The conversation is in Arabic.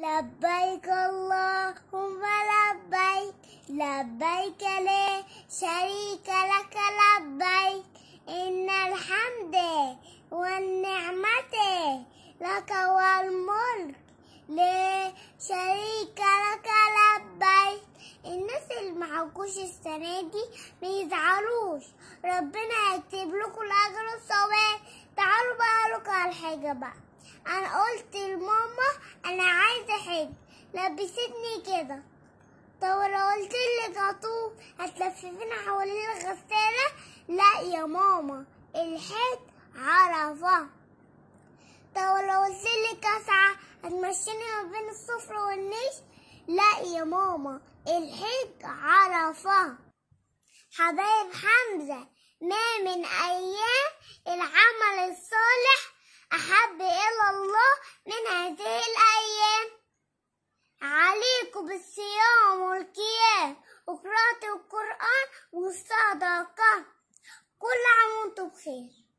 لبيك اللهم لبيك لبيك لا شريك لك لبيك إن الحمد والنعمة لك والملك لا شريك لك لبيك الناس اللي معاكوش السنة دي ميزعلوش ربنا يكتب لكم الأجر والثواب تعالوا بقى لكم على الحاجة بقى أنا قلت لبستني كده طب لو قلت لك عطوب هتلففيني حوالين الغسالة لا يا ماما الحيط عرفة طب لو قلت لك اسعى هتمشيني ما بين الصفر والنيش لا يا ماما الحيط عرفة حبايب حمزة ما من أيام العمل الصالح أحب إلى الله من هذه الأيام عليكم بالصيام والقيام وقراءة القرآن والصدقة كل عام وانتم بخير